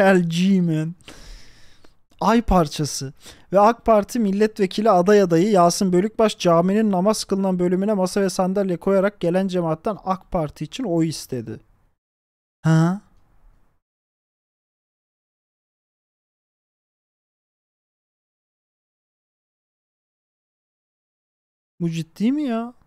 LG man. Ay parçası ve AK Parti milletvekili aday adayı Yasin Bölükbaş caminin namaz kılınan bölümüne masa ve sandalye koyarak gelen cemaatten AK Parti için oy istedi. Ha? Bu ciddi mi ya?